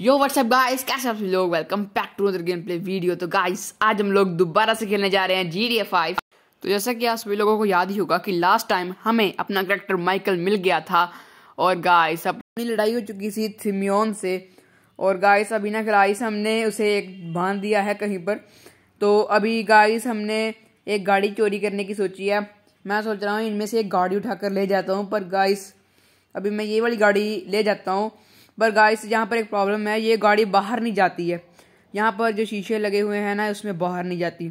यो WhatsApp guys कैसे आप सभी लोग welcome back to other game play video तो गाइस आज हम लोग दोबारा से खेलने जा रहे हैं जी डी फाइव तो जैसा कि आप सभी लोगों को याद ही होगा कि लास्ट टाइम हमें अपना करेक्टर माइकल मिल गया था और गाइस अपनी लड़ाई हो चुकी थी सिमियोन से और गाइस अभी ना गाइस हमने उसे एक बांध दिया है कहीं पर तो अभी गाइस हमने एक गाड़ी चोरी करने की सोची है मैं सोच रहा हूँ इनमें से एक गाड़ी उठा ले जाता हूँ पर गाइस अभी मैं ये वाली गाड़ी ले जाता हूँ पर गाइस यहाँ पर एक प्रॉब्लम है ये गाड़ी बाहर नहीं जाती है यहाँ पर जो शीशे लगे हुए हैं ना उसमें बाहर नहीं जाती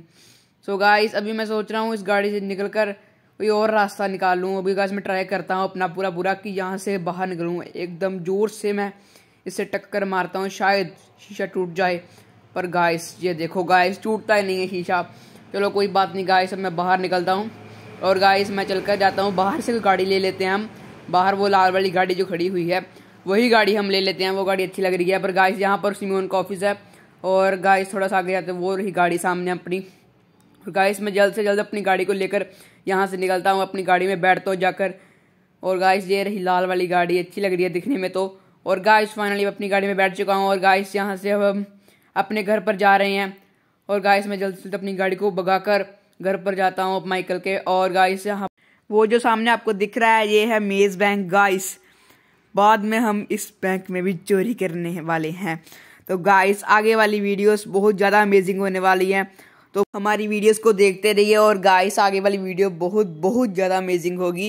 सो so गाइस अभी मैं सोच रहा हूँ इस गाड़ी से निकल कर कोई और रास्ता निकाल लूँ अभी गाइस मैं ट्राई करता हूँ अपना पूरा पूरा कि यहाँ से बाहर निकलूँ एकदम ज़ोर से मैं इससे टक्कर मारता हूँ शायद शीशा टूट जाए पर गाइस ये देखो गाइस टूटता ही नहीं है शीशा चलो कोई बात नहीं गाइस अब मैं बाहर निकलता हूँ और गाइस मैं चल कर जाता हूँ बाहर से कोई गाड़ी ले लेते हैं हम बाहर वो लाल वाली गाड़ी जो खड़ी हुई है वही गाड़ी हम ले लेते हैं वो गाड़ी अच्छी लग रही है पर गाइस यहाँ पर सिमोन का ऑफिस है और गाइस थोड़ा सा आगे जाते हैं वो रही गाड़ी सामने अपनी और गाइस मैं जल्द से जल्द अपनी गाड़ी को लेकर यहाँ से निकलता हूँ अपनी गाड़ी में बैठता हूँ जाकर और गाइस ये रही लाल वाली गाड़ी अच्छी लग रही है दिखने में तो और गाइस फाइनली अपनी गाड़ी में बैठ चुका हूँ और गाइस यहाँ से हम अपने घर पर जा रहे हैं और गाइस मैं जल्द से जल्द अपनी गाड़ी को भगा घर पर जाता हूँ माइकल के और गाइस यहाँ वो जो सामने आपको दिख रहा है ये है मेज़ बैंक गाइस बाद में हम इस बैंक में भी चोरी करने वाले हैं तो गाइस आगे वाली वीडियोस बहुत ज़्यादा अमेजिंग होने वाली हैं तो हमारी वीडियोस को देखते रहिए और गाइस आगे वाली वीडियो बहुत बहुत ज़्यादा अमेजिंग होगी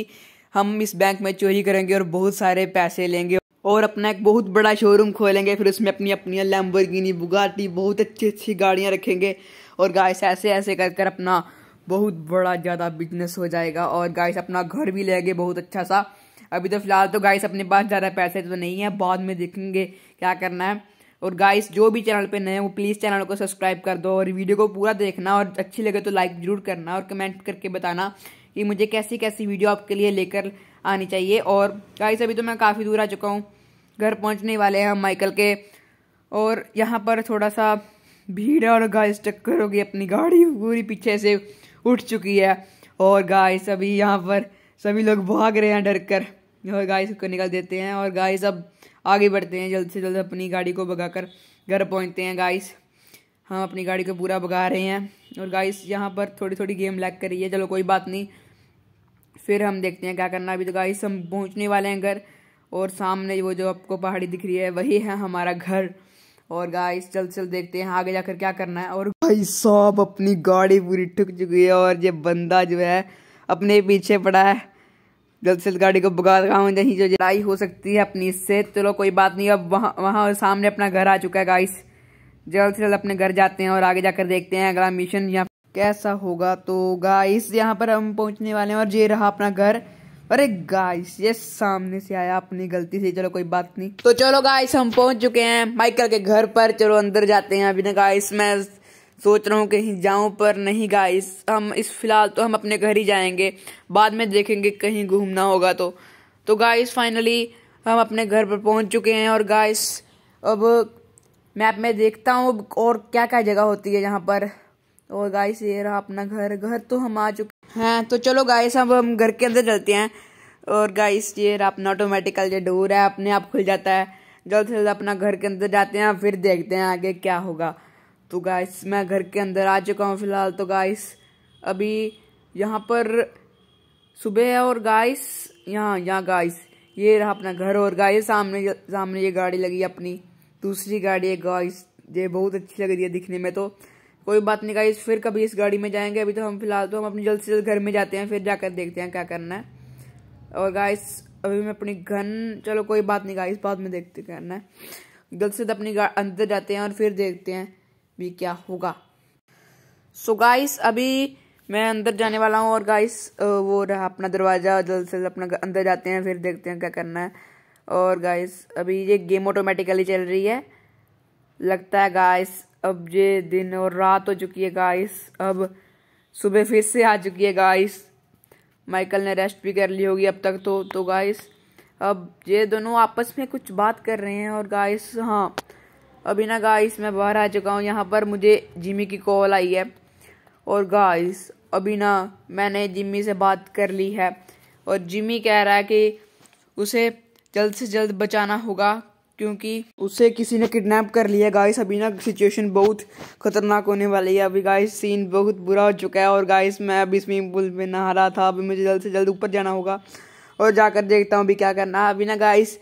हम इस बैंक में चोरी करेंगे और बहुत सारे पैसे लेंगे और अपना एक बहुत बड़ा शोरूम खोलेंगे फिर उसमें अपनी अपनी लैम्बरगिनी बुगाटी बहुत अच्छी अच्छी गाड़ियाँ रखेंगे और गाइस ऐसे ऐसे कर कर अपना बहुत बड़ा ज़्यादा बिजनेस हो जाएगा और गाइस अपना घर भी लेंगे बहुत अच्छा सा अभी तो फिलहाल तो गाइस अपने पास ज़्यादा पैसे तो नहीं है बाद में देखेंगे क्या करना है और गाइस जो भी चैनल पे नए हो प्लीज़ चैनल को सब्सक्राइब कर दो और वीडियो को पूरा देखना और अच्छी लगे तो लाइक ज़रूर करना और कमेंट करके बताना कि मुझे कैसी कैसी वीडियो आपके लिए लेकर आनी चाहिए और गाइस अभी तो मैं काफ़ी दूर आ चुका हूँ घर पहुँचने वाले हैं हम माइकल के और यहाँ पर थोड़ा सा भीड़ है और गाइस टक्कर होगी अपनी गाड़ी पूरी पीछे से उठ चुकी है और गाइस अभी यहाँ पर सभी लोग भाग रहे हैं डर कर और गाय से निकल देते हैं और गाय अब आगे बढ़ते हैं जल्द से जल्द अपनी गाड़ी को कर घर पहुँचते हैं गाइस हम अपनी गाड़ी को पूरा भगा रहे हैं और गाइस यहाँ पर थोड़ी थोड़ी गेम लैग कर रही है चलो कोई बात नहीं फिर हम देखते हैं क्या करना अभी तो गाइस हम पहुँचने वाले हैं घर और सामने वो जो आपको पहाड़ी दिख रही है वही है हमारा घर और गाइस जल्द से जल्द देखते हैं आगे जाकर क्या करना है और भाई साहब अपनी गाड़ी पूरी ठुक चुकी है और ये बंदा जो है अपने पीछे पड़ा है जल्द से जल्द गाड़ी को बुगा रहा हूँ नहीं जो लड़ाई हो सकती है अपनी इससे चलो तो कोई बात नहीं अब वहाँ वहाँ सामने अपना घर आ चुका है गाइस जल्द से जल्द अपने घर जाते हैं और आगे जाकर देखते हैं अगला मिशन यहाँ कैसा होगा तो गाइस यहाँ पर हम पहुँचने वाले हैं और ये रहा अपना घर अरे गाइस ये सामने से आया अपनी गलती से चलो कोई बात नहीं तो चलो गाइस हम पहुंच चुके हैं माइकल के घर पर चलो अंदर जाते हैं अभी ना गाइस मैं सोच रहा हूँ कहीं जाऊँ पर नहीं गाइस हम इस फिलहाल तो हम अपने घर ही जाएंगे बाद में देखेंगे कहीं घूमना होगा तो तो गाइस फाइनली हम अपने घर पर पहुँच चुके हैं और गाइस अब मैप में देखता हूँ और क्या क्या जगह होती है यहाँ पर और गाइस ये रहा अपना घर घर तो हम आ चुके हैं हाँ, तो चलो गाइस अब हम घर के अंदर चलते हैं और गाइस ये रहा अपना ऑटोमेटिकल जो डोर है अपने आप खुल जाता है जल्द से जल्द अपना घर के अंदर जाते हैं फिर देखते हैं आगे क्या होगा तो गाइस मैं घर के अंदर आ चुका हूँ फिलहाल तो गाइस अभी यहाँ पर सुबह है और गाइस यहाँ यहाँ गाइस ये रहा अपना घर और गाइस सामने सामने ये गाड़ी लगी अपनी दूसरी गाड़ी है गाइस ये बहुत अच्छी लग रही है दिखने में तो कोई बात नहीं गाइस फिर कभी इस गाड़ी में जाएंगे अभी तो हम फिलहाल तो हम अपने जल्द से जल्द घर में जाते हैं फिर जाकर देखते हैं क्या करना है और गाइस अभी मैं अपनी घन चलो कोई बात नहीं गाइस बाद में देखते करना है जल्द से जल्द अपनी अंदर जाते हैं और फिर देखते हैं भी क्या होगा सो so गाइस अभी मैं अंदर जाने वाला हूँ और गाइस वो रहा अपना दरवाज़ा जल्द से जल्द अपना अंदर जाते हैं फिर देखते हैं क्या करना है और गाइस अभी ये गेम ऑटोमेटिकली चल रही है लगता है गाइस अब ये दिन और रात हो चुकी है गाइस अब सुबह फिर से आ चुकी है गाइस माइकल ने रेस्ट भी कर ली होगी अब तक तो तो गाइस अब ये दोनों आपस में कुछ बात कर रहे हैं और गाइस हाँ अभी ना गाइस मैं बाहर आ चुका हूँ यहाँ पर मुझे जिमी की कॉल आई है और गाइस अभी ना मैंने जिमी से बात कर ली है और जिमी कह रहा है कि उसे जल्द से जल्द बचाना होगा क्योंकि उसे किसी ने किडनैप कर लिया गाइस अभी ना सिचुएशन बहुत खतरनाक होने वाली है अभी गाइस सीन बहुत बुरा हो चुका है और गाइस मैं अभी स्विमिंग पूल में नहा रहा था अभी मुझे जल्द से जल्द ऊपर जाना होगा और जाकर देखता हूँ अभी क्या करना है अभी ना गाइस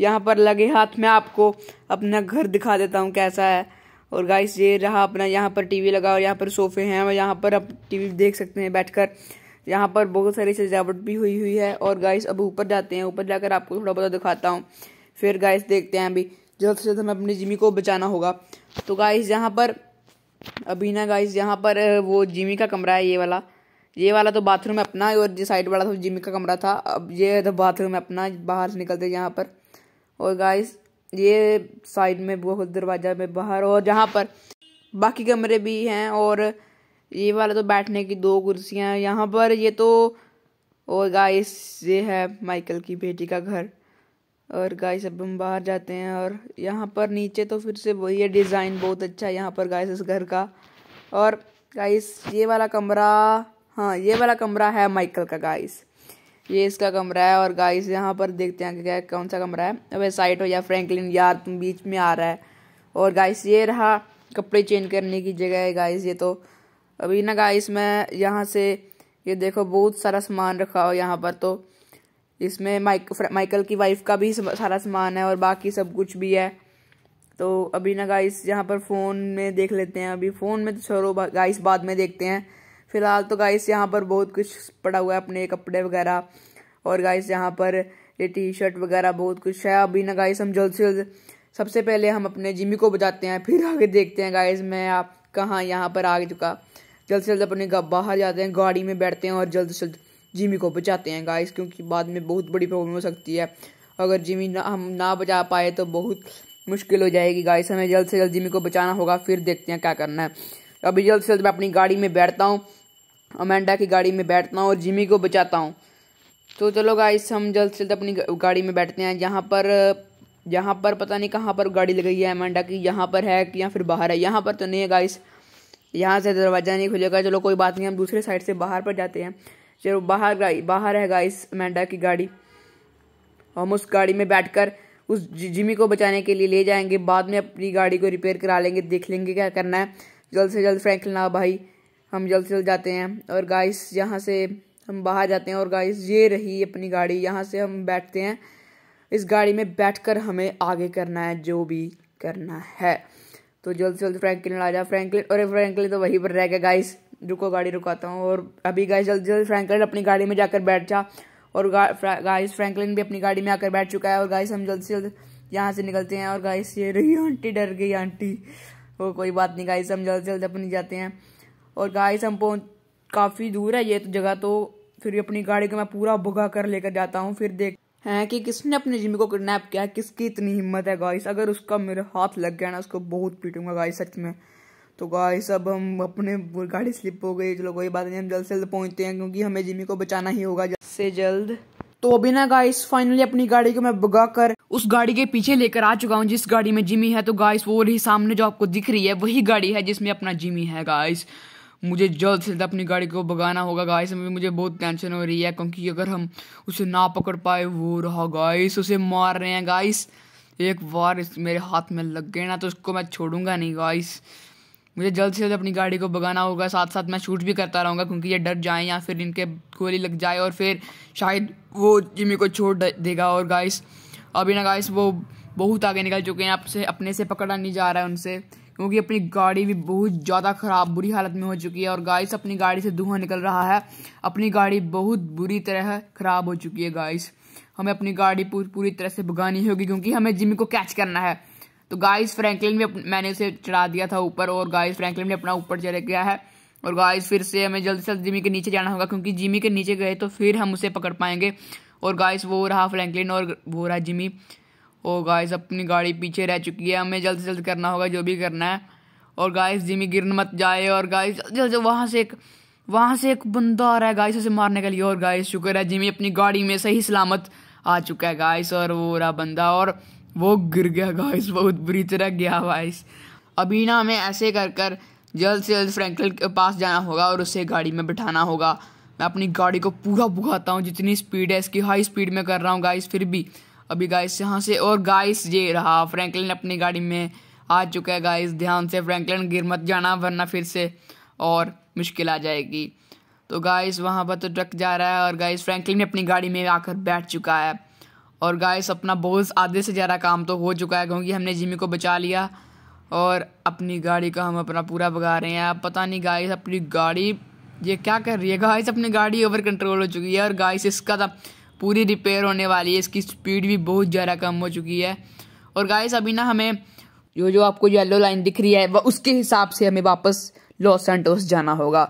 यहाँ पर लगे हाथ में आपको अपना घर दिखा देता हूँ कैसा है और गाइस ये रहा अपना यहाँ पर टीवी लगा और यहाँ पर सोफे हैं और यहाँ पर आप टीवी देख सकते हैं बैठकर यहाँ पर बहुत सारी सजावट भी हुई हुई है और गाइस अब ऊपर जाते हैं ऊपर जाकर आपको थोड़ा बहुत दिखाता हूँ फिर गाइस देखते हैं अभी जल्द से जल्द हमें अपनी जिमी को बचाना होगा तो गाइस यहाँ पर अभी ना गाइस यहाँ पर वो जिमी का कमरा है ये वाला ये वाला तो बाथरूम है अपना और जो साइड वाला था तो जिमी का कमरा था अब ये बाथरूम अपना बाहर से निकलते यहाँ पर और गाइस ये साइड में बहुत दरवाज़ा में बाहर और जहाँ पर बाकी कमरे भी हैं और ये वाला तो बैठने की दो कुर्सियाँ हैं यहाँ पर ये तो और गाइस ये है माइकल की बेटी का घर और गाइस अब हम बाहर जाते हैं और यहाँ पर नीचे तो फिर से वही है डिज़ाइन बहुत अच्छा है यहाँ पर गाइस इस घर का और गाइस ये वाला कमरा हाँ ये वाला कमरा है माइकल का गाइस ये इसका कमरा है और गाइस यहाँ पर देखते हैं क्या कौन सा कमरा है अब साइट हो या फ्रैंकलिन यार तुम बीच में आ रहा है और गाइस ये रहा कपड़े चेंज करने की जगह है गाइस ये तो अभी ना गाइस मैं यहाँ से ये देखो बहुत सारा सामान रखा हो यहाँ पर तो इसमें माइक माइकल की वाइफ का भी सारा सामान है और बाकी सब कुछ भी है तो अभी ना गाइस यहाँ पर फ़ोन में देख लेते हैं अभी फ़ोन में तो छोड़ो गाइस बाद में देखते हैं फिलहाल तो गाइस यहाँ पर बहुत कुछ पड़ा हुआ है अपने कपड़े वगैरह और गाइस यहाँ पर ये टी शर्ट वगैरह बहुत कुछ है अभी ना गाइस हम जल्द से जल्द सबसे पहले हम अपने जिमी को बजाते हैं फिर आगे देखते हैं गाइस मैं आप कहाँ यहाँ पर आ चुका जल्द से जल्द अपने बाहर जाते हैं गाड़ी में बैठते हैं और जल्द से जल्द जिमी को बचाते हैं गाइस क्योंकि बाद में बहुत बड़ी प्रॉब्लम हो सकती है अगर जिमी ना हम ना बचा पाए तो बहुत मुश्किल हो जाएगी गाइस हमें जल्द से जल्द जिमी को बचाना होगा फिर देखते हैं क्या करना है अभी जल्द से जल्द मैं अपनी गाड़ी में बैठता हूँ अमेंडा की गाड़ी में बैठता हूँ और जिमी को बचाता हूँ तो चलो गाइस हम जल्द से जल्द अपनी गाड़ी में बैठते हैं यहाँ पर यहाँ पर पता नहीं कहाँ पर गाड़ी लगी है अमेंडा की यहाँ पर है कि या फिर बाहर है यहाँ पर तो नहीं है गाइस यहाँ से दरवाज़ा नहीं खुलेगा चलो कोई बात नहीं हम दूसरे साइड से बाहर पर जाते हैं चलो बाहर बाहर है गाइस अमेंडा की गाड़ी हम उस गाड़ी में बैठ उस जिमी को बचाने के लिए ले जाएंगे बाद में अपनी गाड़ी को रिपेयर करा लेंगे देख लेंगे क्या करना है जल्द से जल्द फ्रैंकलिन भाई हम जल्द से जल्द जाते हैं और गाइस यहाँ से हम बाहर जाते हैं और गाइस ये रही अपनी गाड़ी यहाँ से हम बैठते हैं इस गाड़ी में बैठकर हमें आगे करना है जो भी करना है तो जल्द से जल्द फ्रैंकलिन आ जा फ्रैंकलिन और फ्रैंकलिन तो वहीं पर रह गया गाइस रुको गाड़ी रुकाता हूँ और अभी गाइस जल्द से जल्द फ्रैंकलिन अपनी गाड़ी में जाकर बैठ जा और गाइस फ्रैंकलिन भी अपनी गाड़ी में आकर बैठ चुका है और गाइस हम जल्द से जल्द यहाँ से निकलते हैं और गाइस ये रही आंटी डर गई आंटी वो कोई बात नहीं गाइस हम जल्द से जल्द अपनी जाते हैं और गाइस हम पहुँच काफ़ी दूर है ये तो जगह तो फिर अपनी गाड़ी को मैं पूरा भुगा कर लेकर जाता हूँ फिर देख है कि किसने अपने जिमी को किडनैप किया किसकी इतनी हिम्मत है गाइस अगर उसका मेरे हाथ लग गया ना उसको बहुत पीटूंगा गाइस सच में तो गाइस अब हम अपने गाड़ी स्लिप हो गई चलो कोई बात नहीं हम जल्द से जल्द पहुंचते हैं क्योंकि हमें जिमी को बचाना ही होगा जल्द से जल्द तो अभी ना गाइस फाइनली अपनी गाड़ी को मैं भगा कर उस गाड़ी के पीछे लेकर आ चुका हूँ जिस गाड़ी में जिमी है तो गाइस वो रही सामने जो आपको दिख रही है वही गाड़ी है जिसमें अपना जिमी है गाइस मुझे जल्द से जल्द अपनी गाड़ी को भगाना होगा गाइस में मुझे बहुत टेंशन हो रही है क्योंकि अगर हम उसे ना पकड़ पाए वो रहा गाइस उसे मार रहे हैं गाइस एक बार इस मेरे हाथ में लग गए ना तो उसको मैं छोड़ूंगा नहीं गाइस मुझे जल्द से जल्द अपनी गाड़ी को भगाना होगा साथ साथ मैं शूट भी करता रहूँगा क्योंकि ये डर जाए या फिर इनके गोली लग जाए और फिर शायद वो जिमी को छोड़ देगा और गाइस अभी ना गाइस वो बहुत आगे निकल चुके हैं आपसे अपने से पकड़ा नहीं जा रहा है उनसे क्योंकि अपनी गाड़ी भी बहुत ज़्यादा ख़राब बुरी हालत में हो चुकी है और गाइस अपनी गाड़ी से धुआं निकल रहा है अपनी गाड़ी बहुत बुरी तरह ख़राब हो चुकी है गाइस हमें अपनी गाड़ी पूरी तरह से भगानी होगी क्योंकि हमें जिमी को कैच करना है तो गाइस फ्रैंकलिन भी मैंने उसे चढ़ा दिया था ऊपर और गाइस फ्रैंकलिन ने अपना ऊपर चले गया है और गाइस फिर से हमें जल्दी से जल्दी जिमी के नीचे जाना होगा क्योंकि जिमी के नीचे गए तो फिर हम उसे पकड़ पाएंगे और गाइस वो रहा फ्रैंकलिन और वो रहा जिमी ओ गाइस अपनी गाड़ी पीछे रह चुकी है हमें जल्द से जल्द करना होगा जो भी करना है और गाइस जिमी गिरन मत जाए और गाइस जल्द जल्द वहाँ से एक वहाँ से एक बंदा आ रहा है गाइस उसे मारने के लिए और गाइस शुक्र है जिमी अपनी गाड़ी में सही सलामत आ चुका है गाइस और वो रहा बंदा और वो गिर गया गाइस बहुत बुरी तरह गया गाइस अभी ना हमें ऐसे कर कर जल्द से जल्द फ्रैंकल के पास जाना होगा और उसे गाड़ी में बिठाना होगा मैं अपनी गाड़ी को पूरा भुगाता हूँ जितनी स्पीड है इसकी हाई स्पीड में कर रहा हूँ गाइस फिर भी अभी गाइस यहाँ से और गाइस ये रहा फ्रैंकलिन अपनी गाड़ी में आ चुका है गाइस ध्यान से फ्रैंकलिन गिर मत जाना वरना फिर से और मुश्किल आ जाएगी तो गाइस वहाँ पर तो ट्रक जा रहा है और गाइस फ्रैंकलिन अपनी गाड़ी में आकर बैठ चुका है और गाइस अपना बहुत आधे से ज़्यादा काम तो हो चुका है क्योंकि हमने जिमी को बचा लिया और अपनी गाड़ी का हम अपना पूरा भगा रहे हैं अब पता नहीं गाइस अपनी गाड़ी ये क्या कर रही है गाइस अपनी गाड़ी ओवर कंट्रोल हो चुकी है और गाइस इसका तो पूरी रिपेयर होने वाली है इसकी स्पीड भी बहुत ज़्यादा कम हो चुकी है और गाइस अभी ना हमें जो जो आपको येलो लाइन दिख रही है वह उसके हिसाब से हमें वापस लॉस सेंटोस जाना होगा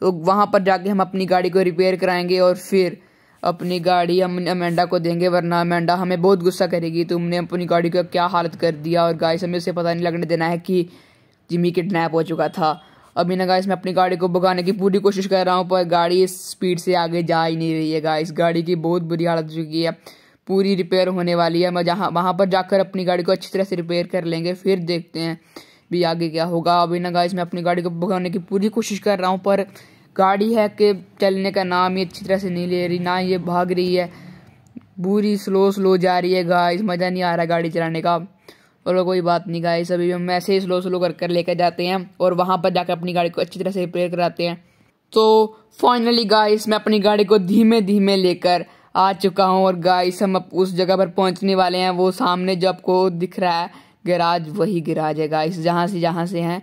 तो वहाँ पर जाके हम अपनी गाड़ी को रिपेयर कराएंगे और फिर अपनी गाड़ी हम अमेंडा को देंगे वरना अमेंडा हमें बहुत गुस्सा करेगी तुमने अपनी गाड़ी का क्या हालत कर दिया और गाइस हमें उसे पता नहीं लगने देना है कि जिमी किडनैप हो चुका था अभी ना गाइस मैं अपनी गाड़ी को भगाने की पूरी कोशिश कर रहा हूँ पर गाड़ी इस स्पीड से आगे जा ही नहीं रही है गाइस गाड़ी की बहुत बुरी हालत हो चुकी है पूरी रिपेयर होने वाली है मैं जहाँ वहाँ पर जाकर अपनी गाड़ी को अच्छी तरह से रिपेयर कर लेंगे फिर देखते हैं भी आगे क्या होगा अभी ना गाइस मैं अपनी गाड़ी को भगाने की पूरी कोशिश कर रहा हूँ पर गाड़ी है कि चलने का नाम ही अच्छी तरह से नहीं ले रही ना ये भाग रही है पूरी स्लो स्लो जा रही है गाइस मज़ा नहीं आ रहा गाड़ी चलाने का बोलो कोई बात नहीं गाइस अभी हम ऐसे ही स्लो स्लो कर कर लेकर जाते हैं और वहाँ पर जाकर अपनी गाड़ी को अच्छी तरह से रिपेयर कराते हैं तो फाइनली गाइस मैं अपनी गाड़ी को धीमे धीमे लेकर आ चुका हूँ और गाइस हम अब उस जगह पर पहुँचने वाले हैं वो सामने जो आपको दिख रहा है गैराज वही गैराज है गाइस जहाँ से जहाँ से हैं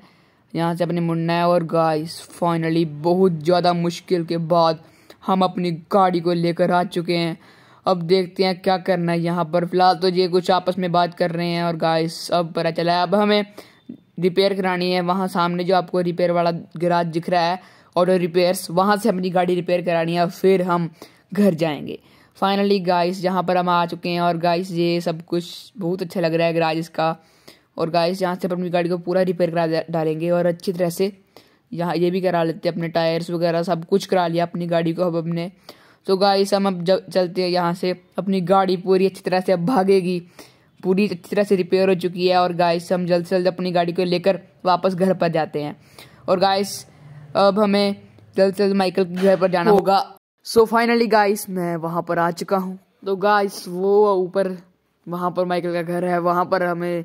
यहाँ से अपने मुड़ना है और गाइस फाइनली बहुत ज़्यादा मुश्किल के बाद हम अपनी गाड़ी को लेकर आ चुके हैं अब देखते हैं क्या करना है यहाँ पर फिलहाल तो ये कुछ आपस में बात कर रहे हैं और गाइस अब पता चला है अब हमें रिपेयर करानी है वहाँ सामने जो आपको रिपेयर वाला गिराज दिख रहा है ऑटो रिपेयर्स वहाँ से अपनी गाड़ी रिपेयर करानी है फिर हम घर जाएंगे फाइनली गाइस यहाँ पर हम आ चुके हैं और गाइस ये सब कुछ बहुत अच्छा लग रहा है गिराज इसका और गाइस यहाँ से अपनी गाड़ी को पूरा रिपेयर करा डालेंगे और अच्छी तरह से यहाँ ये भी करा लेते हैं अपने टायर्स वगैरह सब कुछ करा लिया अपनी गाड़ी को अब अपने तो गाइस हम अब चलते हैं यहाँ से अपनी गाड़ी पूरी अच्छी तरह से अब भागेगी पूरी अच्छी तरह से रिपेयर हो चुकी है और गाइस हम जल्द से जल्द अपनी गाड़ी को लेकर वापस घर पर जाते हैं और गाइस अब हमें जल्द से जल्द माइकल के घर पर जाना तो होगा सो फाइनली गाइस मैं वहाँ पर आ चुका हूँ तो गाइस वो ऊपर वहाँ पर माइकल का घर है वहाँ पर हमें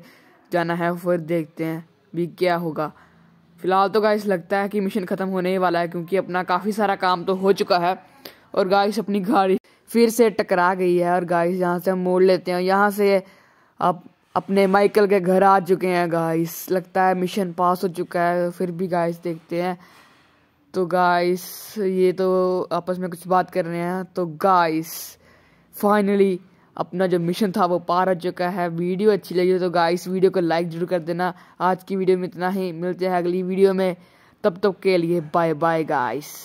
जाना है फिर देखते हैं भी क्या होगा फिलहाल तो गाइस लगता है कि मिशन ख़त्म होने ही वाला है क्योंकि अपना काफ़ी सारा काम तो हो चुका है और गाइस अपनी गाड़ी फिर से टकरा गई है और गाइस यहाँ से हम मोड़ लेते हैं यहाँ से आप अपने माइकल के घर आ चुके हैं गाइस लगता है मिशन पास हो चुका है तो फिर भी गाइस देखते हैं तो गाइस ये तो आपस में कुछ बात कर रहे हैं तो गाइस फाइनली अपना जो मिशन था वो पार हो चुका है वीडियो अच्छी लगी तो गाइस वीडियो को लाइक जरूर कर देना आज की वीडियो में इतना ही मिलते हैं अगली वीडियो में तब तक के लिए बाय बाय गाइस